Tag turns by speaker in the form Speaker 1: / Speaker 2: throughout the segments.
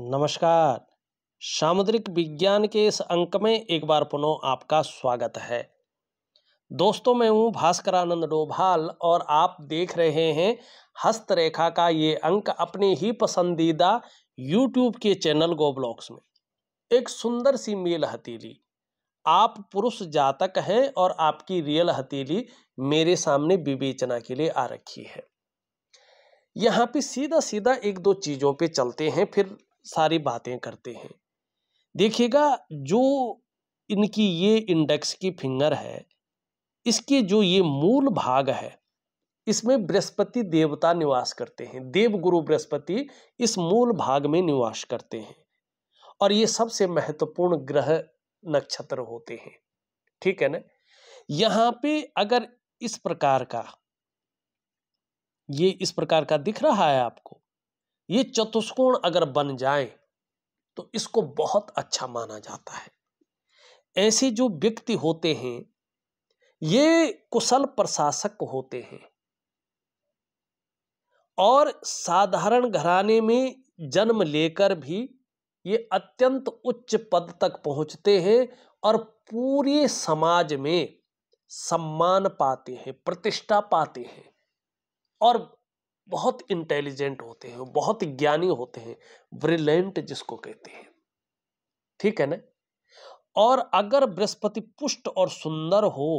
Speaker 1: नमस्कार सामुद्रिक विज्ञान के इस अंक में एक बार पुनः आपका स्वागत है दोस्तों मैं हूं भास्करानंद डोभाल और आप देख रहे हैं हस्तरेखा का ये अंक अपने ही पसंदीदा यूट्यूब के चैनल गोब्लॉक्स में एक सुंदर सी मेल हथेली आप पुरुष जातक हैं और आपकी रियल हथेली मेरे सामने विवेचना के लिए आ रखी है यहाँ पे सीधा सीधा एक दो चीज़ों पे चलते हैं फिर सारी बातें करते हैं देखिएगा जो इनकी ये इंडेक्स की फिंगर है इसके जो ये मूल भाग है इसमें बृहस्पति देवता निवास करते हैं देवगुरु बृहस्पति इस मूल भाग में निवास करते हैं और ये सबसे महत्वपूर्ण ग्रह नक्षत्र होते हैं ठीक है ना यहाँ पे अगर इस प्रकार का ये इस प्रकार का दिख रहा है आपको ये चतुष्कोण अगर बन जाए तो इसको बहुत अच्छा माना जाता है ऐसे जो व्यक्ति होते हैं ये कुशल प्रशासक होते हैं और साधारण घराने में जन्म लेकर भी ये अत्यंत उच्च पद तक पहुंचते हैं और पूरे समाज में सम्मान पाते हैं प्रतिष्ठा पाते हैं और बहुत इंटेलिजेंट होते हैं बहुत ज्ञानी होते हैं ब्रिलियंट जिसको कहते हैं ठीक है ना और अगर बृहस्पति पुष्ट और सुंदर हो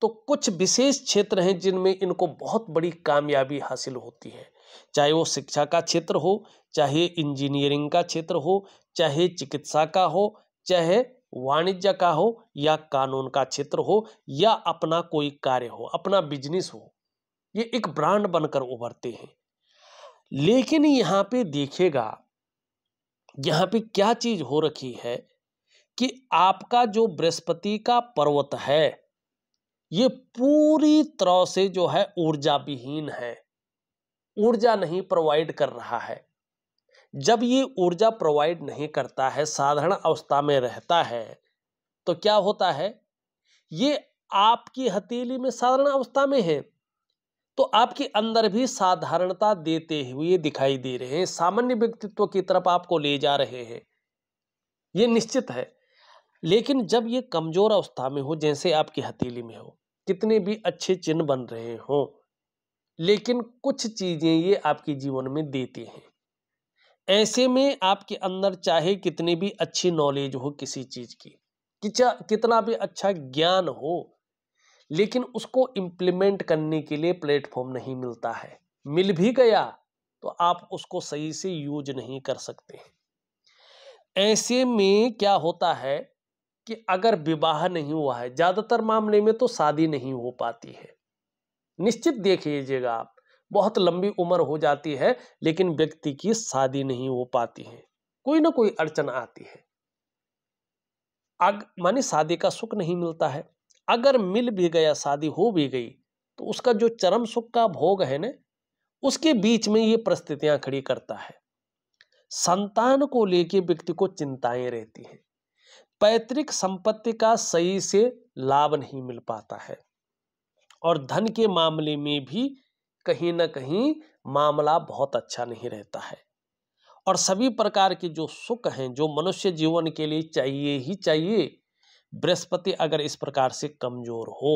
Speaker 1: तो कुछ विशेष क्षेत्र हैं जिनमें इनको बहुत बड़ी कामयाबी हासिल होती है चाहे वो शिक्षा का क्षेत्र हो चाहे इंजीनियरिंग का क्षेत्र हो चाहे चिकित्सा का हो चाहे वाणिज्य का हो या कानून का क्षेत्र हो या अपना कोई कार्य हो अपना बिजनेस हो ये एक ब्रांड बनकर उभरते हैं लेकिन यहाँ पे देखिएगा यहाँ पे क्या चीज़ हो रखी है कि आपका जो बृहस्पति का पर्वत है ये पूरी तरह से जो है ऊर्जा विहीन है ऊर्जा नहीं प्रोवाइड कर रहा है जब ये ऊर्जा प्रोवाइड नहीं करता है साधारण अवस्था में रहता है तो क्या होता है ये आपकी हथेली में साधारण अवस्था में है तो आपके अंदर भी साधारणता देते हुए दिखाई दे रहे हैं सामान्य व्यक्तित्व की तरफ आपको ले जा रहे हैं ये निश्चित है लेकिन जब ये कमजोर अवस्था में हो जैसे आपकी हथेली में हो कितने भी अच्छे चिन्ह बन रहे हो लेकिन कुछ चीज़ें ये आपके जीवन में देती हैं ऐसे में आपके अंदर चाहे कितनी भी अच्छी नॉलेज हो किसी चीज़ की कि कितना भी अच्छा ज्ञान हो लेकिन उसको इम्प्लीमेंट करने के लिए प्लेटफॉर्म नहीं मिलता है मिल भी गया तो आप उसको सही से यूज नहीं कर सकते ऐसे में क्या होता है कि अगर विवाह नहीं हुआ है ज़्यादातर मामले में तो शादी नहीं हो पाती है निश्चित देख लीजिएगा आप बहुत लंबी उम्र हो जाती है लेकिन व्यक्ति की शादी नहीं हो पाती है कोई ना कोई अड़चन आती है अग माने शादी का सुख नहीं मिलता है अगर मिल भी गया शादी हो भी गई तो उसका जो चरम सुख का भोग है ना उसके बीच में ये परिस्थितियां खड़ी करता है संतान को लेके व्यक्ति को चिंताएं रहती हैं पैतृक संपत्ति का सही से लाभ नहीं मिल पाता है और धन के मामले में भी कहीं ना कहीं मामला बहुत अच्छा नहीं रहता है और सभी प्रकार के जो सुख हैं जो मनुष्य जीवन के लिए चाहिए ही चाहिए बृहस्पति अगर इस प्रकार से कमजोर हो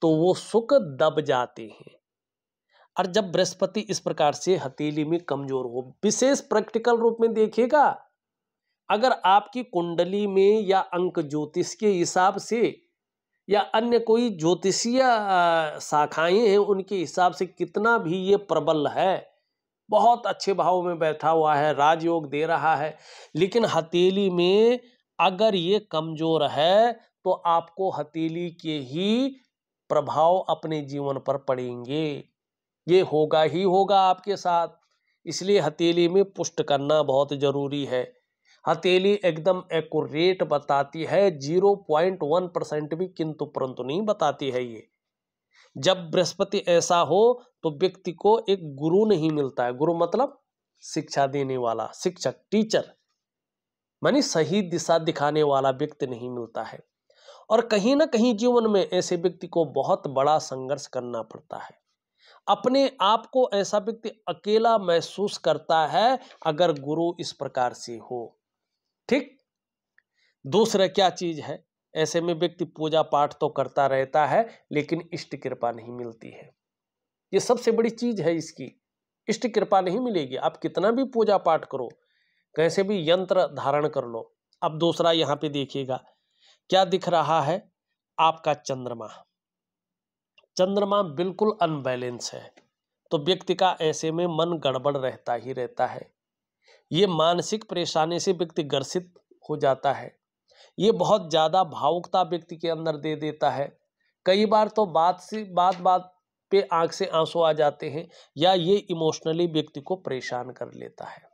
Speaker 1: तो वो सुख दब जाते हैं और जब बृहस्पति इस प्रकार से हथेली में कमजोर हो विशेष प्रैक्टिकल रूप में देखिएगा अगर आपकी कुंडली में या अंक ज्योतिष के हिसाब से या अन्य कोई ज्योतिषीय शाखाएं हैं उनके हिसाब से कितना भी ये प्रबल है बहुत अच्छे भाव में बैठा हुआ है राजयोग दे रहा है लेकिन हथेली में अगर ये कमज़ोर है तो आपको हथेली के ही प्रभाव अपने जीवन पर पड़ेंगे ये होगा ही होगा आपके साथ इसलिए हथेली में पुष्ट करना बहुत ज़रूरी है हथेली एकदम एक्यूरेट बताती है जीरो पॉइंट वन परसेंट भी किंतु परंतु नहीं बताती है ये जब बृहस्पति ऐसा हो तो व्यक्ति को एक गुरु नहीं मिलता है गुरु मतलब शिक्षा देने वाला शिक्षक टीचर मानी सही दिशा दिखाने वाला व्यक्ति नहीं मिलता है और कहीं ना कहीं जीवन में ऐसे व्यक्ति को बहुत बड़ा संघर्ष करना पड़ता है अपने आप को ऐसा व्यक्ति अकेला महसूस करता है अगर गुरु इस प्रकार से हो ठीक दूसरा क्या चीज है ऐसे में व्यक्ति पूजा पाठ तो करता रहता है लेकिन इष्ट कृपा नहीं मिलती है ये सबसे बड़ी चीज है इसकी इष्ट कृपा नहीं मिलेगी आप कितना भी पूजा पाठ करो कैसे भी यंत्र धारण कर लो अब दूसरा यहाँ पे देखिएगा क्या दिख रहा है आपका चंद्रमा चंद्रमा बिल्कुल अनबैलेंस है तो व्यक्ति का ऐसे में मन गड़बड़ रहता ही रहता है ये मानसिक परेशानी से व्यक्ति ग्रसित हो जाता है ये बहुत ज़्यादा भावुकता व्यक्ति के अंदर दे देता है कई बार तो बात से बात बात पे आंख से आंसू आ जाते हैं या ये इमोशनली व्यक्ति को परेशान कर लेता है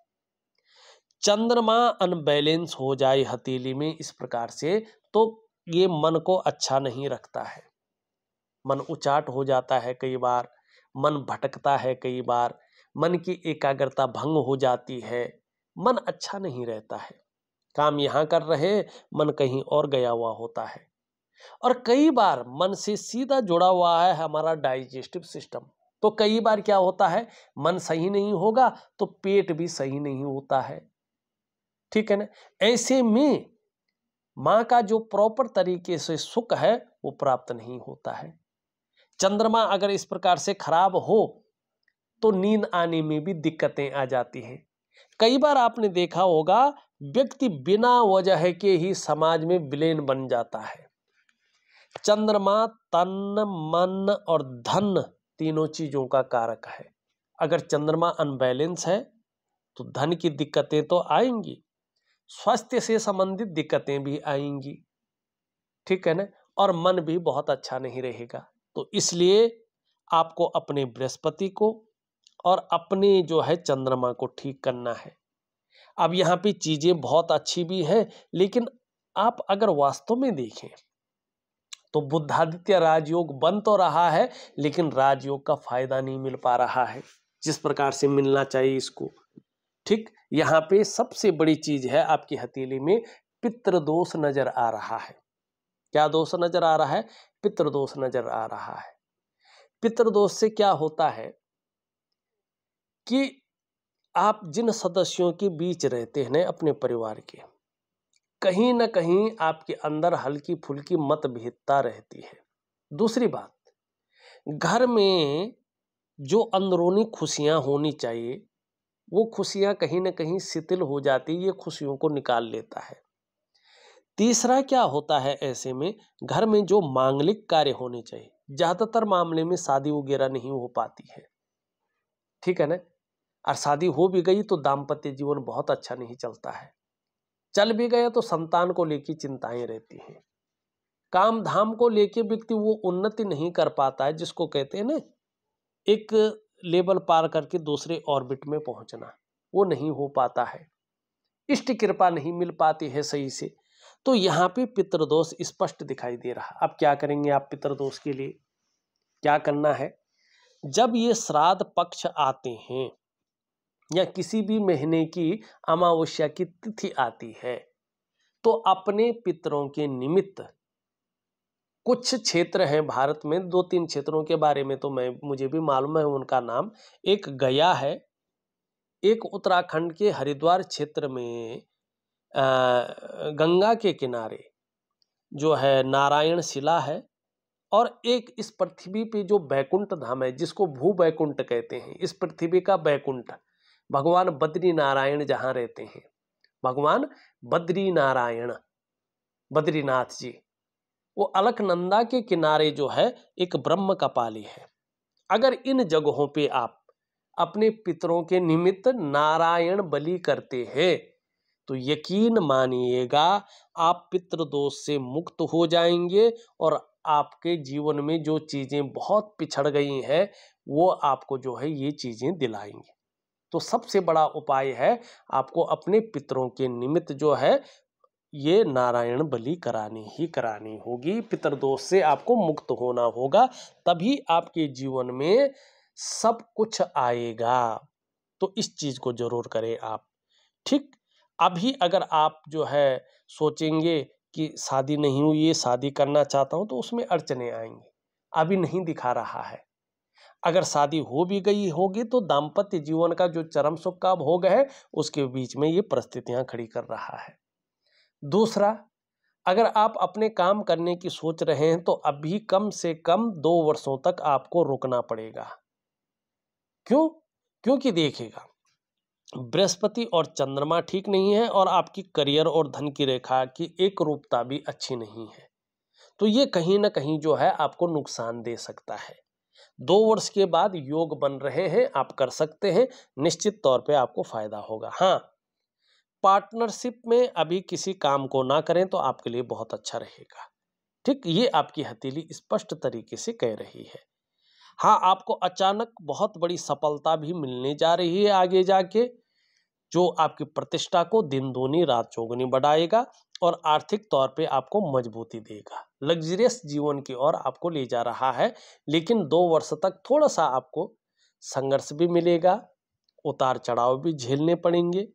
Speaker 1: चंद्रमा अनबैलेंस हो जाए हथेली में इस प्रकार से तो ये मन को अच्छा नहीं रखता है मन उचाट हो जाता है कई बार मन भटकता है कई बार मन की एकाग्रता भंग हो जाती है मन अच्छा नहीं रहता है काम यहाँ कर रहे मन कहीं और गया हुआ होता है और कई बार मन से सीधा जुड़ा हुआ है हमारा डाइजेस्टिव सिस्टम तो कई बार क्या होता है मन सही नहीं होगा तो पेट भी सही नहीं होता है ठीक है ना ऐसे में माँ का जो प्रॉपर तरीके से सुख है वो प्राप्त नहीं होता है चंद्रमा अगर इस प्रकार से खराब हो तो नींद आने में भी दिक्कतें आ जाती हैं कई बार आपने देखा होगा व्यक्ति बिना वजह के ही समाज में विलेन बन जाता है चंद्रमा तन मन और धन तीनों चीजों का कारक है अगर चंद्रमा अनबैलेंस है तो धन की दिक्कतें तो आएंगी स्वास्थ्य से संबंधित दिक्कतें भी आएंगी ठीक है ना और मन भी बहुत अच्छा नहीं रहेगा तो इसलिए आपको अपने बृहस्पति को और अपने जो है चंद्रमा को ठीक करना है अब यहाँ पे चीज़ें बहुत अच्छी भी हैं लेकिन आप अगर वास्तव में देखें तो बुद्धादित्य राजयोग बन तो रहा है लेकिन राजयोग का फायदा नहीं मिल पा रहा है जिस प्रकार से मिलना चाहिए इसको ठीक यहाँ पे सबसे बड़ी चीज है आपकी हथेली में पितृदोष नजर आ रहा है क्या दोष नजर आ रहा है पितृदोष नजर आ रहा है पितृदोष से क्या होता है कि आप जिन सदस्यों के बीच रहते हैं अपने परिवार के कहीं ना कहीं आपके अंदर हल्की फुल्की मतभेदता रहती है दूसरी बात घर में जो अंदरूनी खुशियां होनी चाहिए वो खुशियाँ कहीं ना कहीं शिथिल हो जाती ये खुशियों को निकाल लेता है तीसरा क्या होता है ऐसे में घर में जो मांगलिक कार्य होने चाहिए ज़्यादातर मामले में शादी वगैरह नहीं हो पाती है ठीक है ना और शादी हो भी गई तो दाम्पत्य जीवन बहुत अच्छा नहीं चलता है चल भी गया तो संतान को लेकर चिंताएं रहती हैं काम धाम को लेके व्यक्ति वो उन्नति नहीं कर पाता है जिसको कहते हैं ना एक लेवल पार करके दूसरे ऑर्बिट में पहुंचना वो नहीं हो पाता है इष्ट कृपा नहीं मिल पाती है सही से तो यहाँ पे पितृदोष स्पष्ट दिखाई दे रहा अब क्या करेंगे आप पितृदोष के लिए क्या करना है जब ये श्राद्ध पक्ष आते हैं या किसी भी महीने की अमावस्या की तिथि आती है तो अपने पितरों के निमित्त कुछ क्षेत्र हैं भारत में दो तीन क्षेत्रों के बारे में तो मैं मुझे भी मालूम है उनका नाम एक गया है एक उत्तराखंड के हरिद्वार क्षेत्र में आ, गंगा के किनारे जो है नारायण शिला है और एक इस पृथ्वी पे जो बैकुंठ धाम है जिसको भू बैकुंठ कहते हैं इस पृथ्वी का बैकुंठ भगवान बद्री नारायण जहाँ रहते हैं भगवान बद्री नारायण बद्रीनाथ जी वो अलकनंदा के किनारे जो है एक ब्रह्म कपाली है अगर इन जगहों पे आप अपने पितरों के निमित्त नारायण बलि करते हैं तो यकीन मानिएगा आप पितृ दोष से मुक्त हो जाएंगे और आपके जीवन में जो चीज़ें बहुत पिछड़ गई हैं वो आपको जो है ये चीज़ें दिलाएंगे तो सबसे बड़ा उपाय है आपको अपने पितरों के निमित्त जो है ये नारायण बलि करानी ही करानी होगी दोष से आपको मुक्त होना होगा तभी आपके जीवन में सब कुछ आएगा तो इस चीज़ को जरूर करें आप ठीक अभी अगर आप जो है सोचेंगे कि शादी नहीं हुई है शादी करना चाहता हूँ तो उसमें अड़चने आएंगे अभी नहीं दिखा रहा है अगर शादी हो भी गई होगी तो दाम्पत्य जीवन का जो चरम सुख का भोग है उसके बीच में ये परिस्थितियां खड़ी कर रहा है दूसरा अगर आप अपने काम करने की सोच रहे हैं तो अभी कम से कम दो वर्षों तक आपको रुकना पड़ेगा क्यों क्योंकि देखिएगा बृहस्पति और चंद्रमा ठीक नहीं है और आपकी करियर और धन की रेखा की एक रूपता भी अच्छी नहीं है तो ये कहीं ना कहीं जो है आपको नुकसान दे सकता है दो वर्ष के बाद योग बन रहे हैं आप कर सकते हैं निश्चित तौर पे आपको फायदा होगा हाँ पार्टनरशिप में अभी किसी काम को ना करें तो आपके लिए बहुत अच्छा रहेगा ठीक ये आपकी हथेली स्पष्ट तरीके से कह रही है हाँ आपको अचानक बहुत बड़ी सफलता भी मिलने जा रही है आगे जाके जो आपकी प्रतिष्ठा को दिन दोनी रात चौगुनी बढ़ाएगा और आर्थिक तौर पे आपको मजबूती देगा लग्जरियस जीवन की ओर आपको ले जा रहा है लेकिन दो वर्ष तक थोड़ा सा आपको संघर्ष भी मिलेगा उतार चढ़ाव भी झेलने पड़ेंगे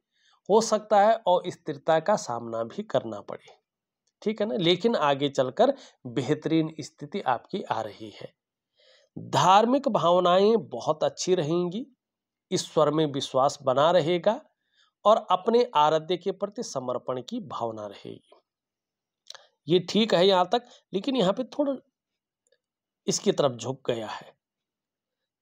Speaker 1: हो सकता है और स्थिरता का सामना भी करना पड़े ठीक है ना लेकिन आगे चलकर बेहतरीन स्थिति आपकी आ रही है धार्मिक भावनाएं बहुत अच्छी रहेंगी ईश्वर में विश्वास बना रहेगा और अपने आराध्य के प्रति समर्पण की भावना रहेगी ये ठीक है यहाँ तक लेकिन यहाँ पे थोड़ा इसकी तरफ झुक गया है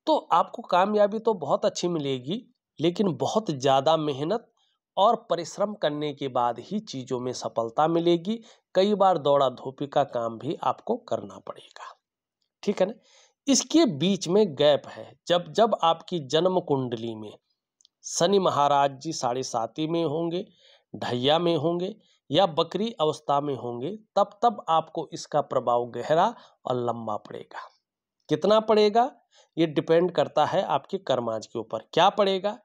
Speaker 1: तो आपको कामयाबी तो बहुत अच्छी मिलेगी लेकिन बहुत ज़्यादा मेहनत और परिश्रम करने के बाद ही चीज़ों में सफलता मिलेगी कई बार दौड़ा धोपी का काम भी आपको करना पड़ेगा ठीक है ना इसके बीच में गैप है जब जब आपकी जन्म कुंडली में शनि महाराज जी साढ़े साती में होंगे ढैया में होंगे या बकरी अवस्था में होंगे तब तब आपको इसका प्रभाव गहरा और लंबा पड़ेगा कितना पड़ेगा ये डिपेंड करता है आपके कर्माज के ऊपर क्या पड़ेगा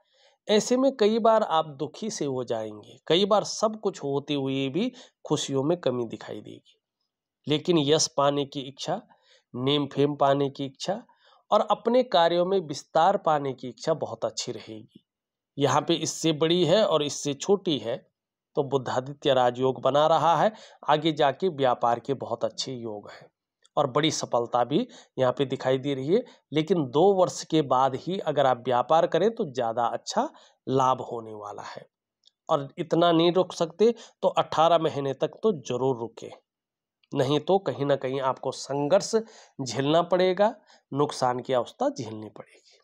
Speaker 1: ऐसे में कई बार आप दुखी से हो जाएंगे कई बार सब कुछ होते हुए भी खुशियों में कमी दिखाई देगी लेकिन यश पाने की इच्छा नेम फेम पाने की इच्छा और अपने कार्यों में विस्तार पाने की इच्छा बहुत अच्छी रहेगी यहाँ पे इससे बड़ी है और इससे छोटी है तो बुद्धादित्य राजयोग बना रहा है आगे जाके व्यापार के बहुत अच्छे योग हैं और बड़ी सफलता भी यहाँ पे दिखाई दे रही है लेकिन दो वर्ष के बाद ही अगर आप व्यापार करें तो ज़्यादा अच्छा लाभ होने वाला है और इतना नहीं रुक सकते तो 18 महीने तक तो जरूर रुके नहीं तो कहीं ना कहीं आपको संघर्ष झेलना पड़ेगा नुकसान की अवस्था झेलनी पड़ेगी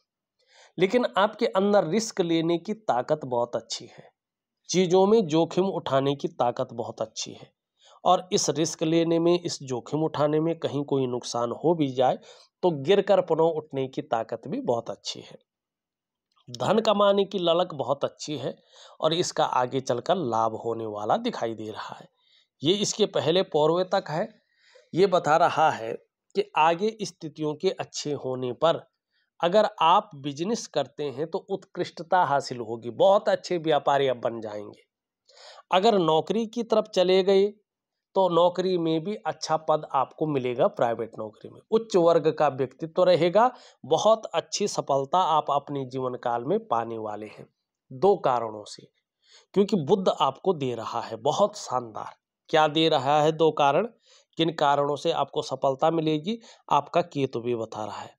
Speaker 1: लेकिन आपके अंदर रिस्क लेने की ताकत बहुत अच्छी है चीज़ों में जोखिम उठाने की ताकत बहुत अच्छी है और इस रिस्क लेने में इस जोखिम उठाने में कहीं कोई नुकसान हो भी जाए तो गिर कर पुनः उठने की ताकत भी बहुत अच्छी है धन कमाने की ललक बहुत अच्छी है और इसका आगे चलकर लाभ होने वाला दिखाई दे रहा है ये इसके पहले पौर्वे तक है ये बता रहा है कि आगे स्थितियों के अच्छे होने पर अगर आप बिजनेस करते हैं तो उत्कृष्टता हासिल होगी बहुत अच्छे व्यापारी अब बन जाएंगे अगर नौकरी की तरफ चले गए तो नौकरी में भी अच्छा पद आपको मिलेगा प्राइवेट नौकरी में उच्च वर्ग का व्यक्तित्व तो रहेगा बहुत अच्छी सफलता आप अपने जीवन काल में पाने वाले हैं दो कारणों से क्योंकि बुद्ध आपको दे रहा है बहुत शानदार क्या दे रहा है दो कारण किन कारणों से आपको सफलता मिलेगी आपका केतु भी बता रहा है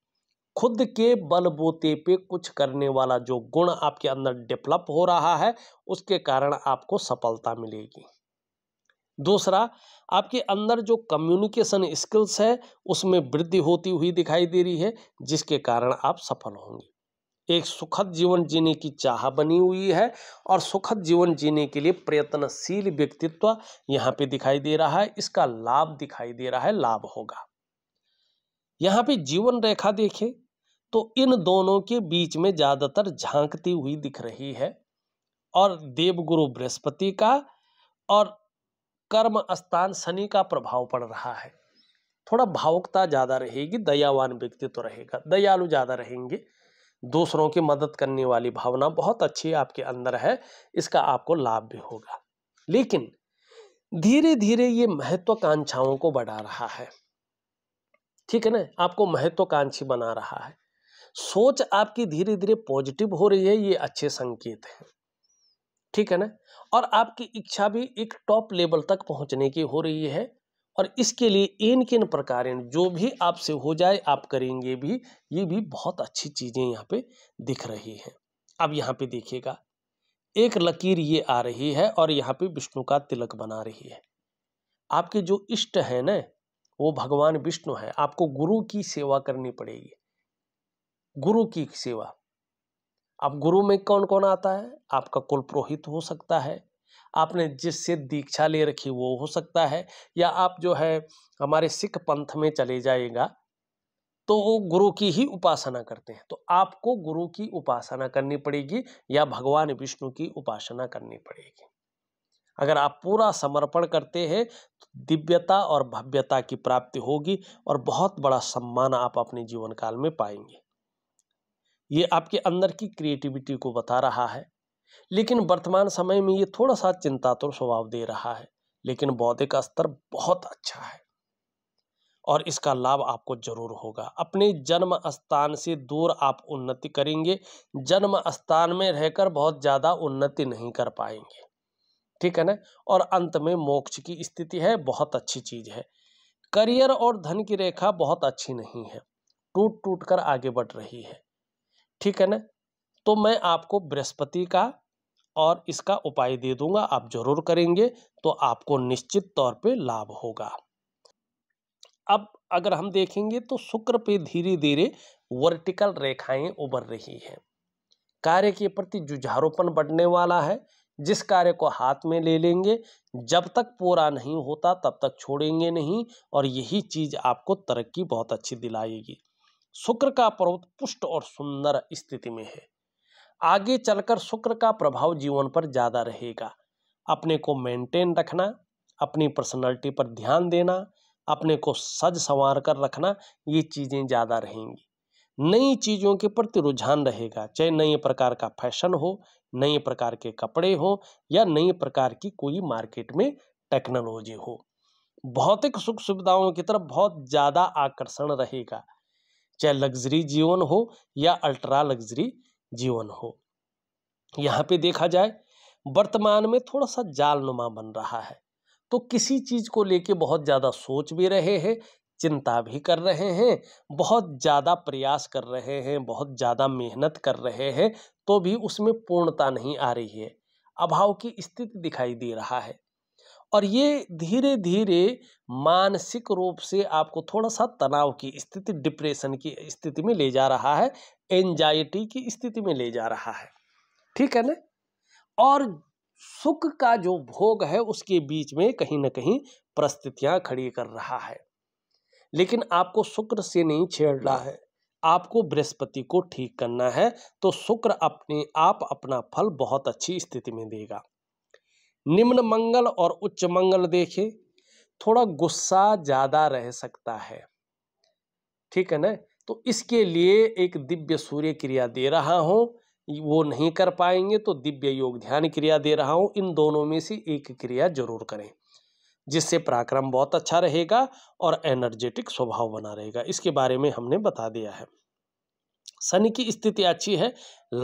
Speaker 1: खुद के बलबूते पे कुछ करने वाला जो गुण आपके अंदर डेवलप हो रहा है उसके कारण आपको सफलता मिलेगी दूसरा आपके अंदर जो कम्युनिकेशन स्किल्स है उसमें वृद्धि होती हुई दिखाई दे रही है जिसके कारण आप सफल होंगे एक सुखद जीवन जीने की चाह बनी हुई है और सुखद जीवन जीने के लिए प्रयत्नशील व्यक्तित्व यहाँ पे दिखाई दे रहा है इसका लाभ दिखाई दे रहा है लाभ होगा यहाँ पे जीवन रेखा देखें तो इन दोनों के बीच में ज़्यादातर झांकती हुई दिख रही है और देवगुरु बृहस्पति का और कर्म स्थान शनि का प्रभाव पड़ रहा है थोड़ा भावुकता ज़्यादा रहेगी दयावान व्यक्तित्व तो रहेगा दयालु ज़्यादा रहेंगे दूसरों की मदद करने वाली भावना बहुत अच्छी आपके अंदर है इसका आपको लाभ भी होगा लेकिन धीरे धीरे ये महत्वाकांक्षाओं को बढ़ा रहा है ठीक है ना आपको महत्वाकांक्षी बना रहा है सोच आपकी धीरे धीरे पॉजिटिव हो रही है ये अच्छे संकेत हैं ठीक है ना और आपकी इच्छा भी एक टॉप लेवल तक पहुंचने की हो रही है और इसके लिए इन किन प्रकार जो भी आपसे हो जाए आप करेंगे भी ये भी बहुत अच्छी चीज़ें यहाँ पे दिख रही हैं अब यहाँ पे देखिएगा एक लकीर ये आ रही है और यहाँ पे विष्णु का तिलक बना रही है आपके जो इष्ट है ना वो भगवान विष्णु है आपको गुरु की सेवा करनी पड़ेगी गुरु की सेवा अब गुरु में कौन कौन आता है आपका कुल पुरोहित हो सकता है आपने जिससे दीक्षा ले रखी वो हो सकता है या आप जो है हमारे सिख पंथ में चले जाएगा तो वो गुरु की ही उपासना करते हैं तो आपको गुरु की उपासना करनी पड़ेगी या भगवान विष्णु की उपासना करनी पड़ेगी अगर आप पूरा समर्पण करते हैं तो दिव्यता और भव्यता की प्राप्ति होगी और बहुत बड़ा सम्मान आप अपने जीवन काल में पाएंगे ये आपके अंदर की क्रिएटिविटी को बता रहा है लेकिन वर्तमान समय में ये थोड़ा सा चिंतातुर स्वभाव दे रहा है लेकिन बौद्धिक स्तर बहुत अच्छा है और इसका लाभ आपको जरूर होगा अपने जन्म स्थान से दूर आप उन्नति करेंगे जन्म स्थान में रहकर बहुत ज़्यादा उन्नति नहीं कर पाएंगे ठीक है ना और अंत में मोक्ष की स्थिति है बहुत अच्छी चीज़ है करियर और धन की रेखा बहुत अच्छी नहीं है टूट टूट कर आगे बढ़ रही है ठीक है ना तो मैं आपको बृहस्पति का और इसका उपाय दे दूंगा आप जरूर करेंगे तो आपको निश्चित तौर पे लाभ होगा अब अगर हम देखेंगे तो शुक्र पे धीरे धीरे वर्टिकल रेखाएं उभर रही हैं कार्य के प्रति जुझारोपण बढ़ने वाला है जिस कार्य को हाथ में ले लेंगे जब तक पूरा नहीं होता तब तक छोड़ेंगे नहीं और यही चीज़ आपको तरक्की बहुत अच्छी दिलाएगी शुक्र का पर्वत पुष्ट और सुंदर स्थिति में है आगे चलकर शुक्र का प्रभाव जीवन पर ज़्यादा रहेगा अपने को मेंटेन रखना अपनी पर्सनालिटी पर ध्यान देना अपने को सज संवार कर रखना ये चीज़ें ज़्यादा रहेंगी नई चीज़ों के प्रति रुझान रहेगा चाहे नए प्रकार का फैशन हो नए प्रकार के कपड़े हो या नए प्रकार की कोई मार्केट में टेक्नोलॉजी हो भौतिक सुख सुविधाओं की तरफ बहुत ज़्यादा आकर्षण रहेगा चाहे लग्जरी जीवन हो या अल्ट्रा लग्जरी जीवन हो यहाँ पे देखा जाए वर्तमान में थोड़ा सा जालनुमा बन रहा है तो किसी चीज़ को लेके बहुत ज़्यादा सोच भी रहे हैं चिंता भी कर रहे हैं बहुत ज़्यादा प्रयास कर रहे हैं बहुत ज़्यादा मेहनत कर रहे हैं तो भी उसमें पूर्णता नहीं आ रही है अभाव की स्थिति दिखाई दे रहा है और ये धीरे धीरे मानसिक रूप से आपको थोड़ा सा तनाव की स्थिति डिप्रेशन की स्थिति में ले जा रहा है एंजाइटी की स्थिति में ले जा रहा है ठीक है ना और सुख का जो भोग है उसके बीच में कहीं ना कहीं परिस्थितियां खड़ी कर रहा है लेकिन आपको शुक्र से नहीं छेड़ना है आपको बृहस्पति को ठीक करना है तो शुक्र अपने आप अपना फल बहुत अच्छी स्थिति में देगा निम्न मंगल और उच्च मंगल देखे थोड़ा गुस्सा ज़्यादा रह सकता है ठीक है ना तो इसके लिए एक दिव्य सूर्य क्रिया दे रहा हूँ वो नहीं कर पाएंगे तो दिव्य योग ध्यान क्रिया दे रहा हूँ इन दोनों में से एक क्रिया जरूर करें जिससे पराक्रम बहुत अच्छा रहेगा और एनर्जेटिक स्वभाव बना रहेगा इसके बारे में हमने बता दिया है शनि की स्थिति अच्छी है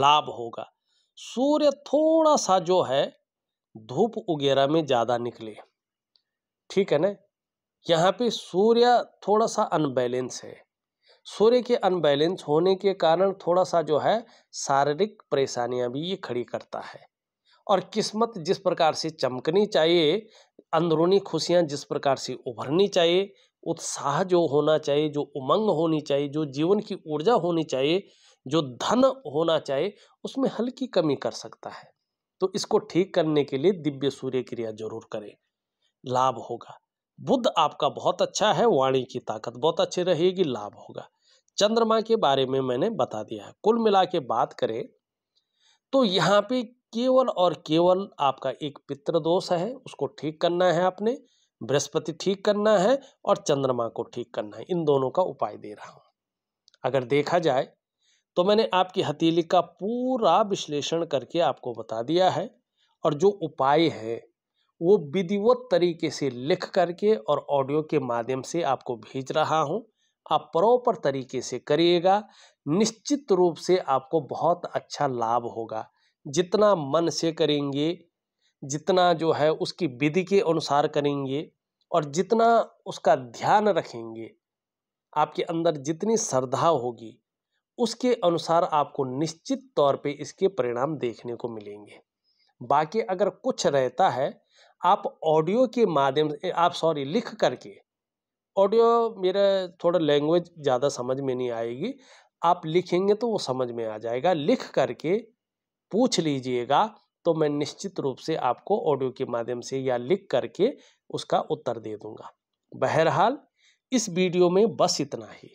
Speaker 1: लाभ होगा सूर्य थोड़ा सा जो है धूप वगैरह में ज़्यादा निकले ठीक है ना यहाँ पे सूर्य थोड़ा सा अनबैलेंस है सूर्य के अनबैलेंस होने के कारण थोड़ा सा जो है शारीरिक परेशानियाँ भी ये खड़ी करता है और किस्मत जिस प्रकार से चमकनी चाहिए अंदरूनी खुशियाँ जिस प्रकार से उभरनी चाहिए उत्साह जो होना चाहिए जो उमंग होनी चाहिए जो जीवन की ऊर्जा होनी चाहिए जो धन होना चाहिए उसमें हल्की कमी कर सकता है तो इसको ठीक करने के लिए दिव्य सूर्य क्रिया जरूर करें लाभ होगा बुद्ध आपका बहुत अच्छा है वाणी की ताकत बहुत अच्छी रहेगी लाभ होगा चंद्रमा के बारे में मैंने बता दिया है कुल मिला के बात करें तो यहाँ पे केवल और केवल आपका एक पित्र दोष है उसको ठीक करना है आपने बृहस्पति ठीक करना है और चंद्रमा को ठीक करना है इन दोनों का उपाय दे रहा हूँ अगर देखा जाए तो मैंने आपकी हथेली का पूरा विश्लेषण करके आपको बता दिया है और जो उपाय है वो विधिवत तरीके से लिख करके और ऑडियो के माध्यम से आपको भेज रहा हूँ आप प्रॉपर तरीके से करिएगा निश्चित रूप से आपको बहुत अच्छा लाभ होगा जितना मन से करेंगे जितना जो है उसकी विधि के अनुसार करेंगे और जितना उसका ध्यान रखेंगे आपके अंदर जितनी श्रद्धा होगी उसके अनुसार आपको निश्चित तौर पे इसके परिणाम देखने को मिलेंगे बाकी अगर कुछ रहता है आप ऑडियो के माध्यम से आप सॉरी लिख करके ऑडियो मेरा थोड़ा लैंग्वेज ज़्यादा समझ में नहीं आएगी आप लिखेंगे तो वो समझ में आ जाएगा लिख करके पूछ लीजिएगा तो मैं निश्चित रूप से आपको ऑडियो के माध्यम से या लिख करके उसका उत्तर दे दूँगा बहरहाल इस वीडियो में बस इतना ही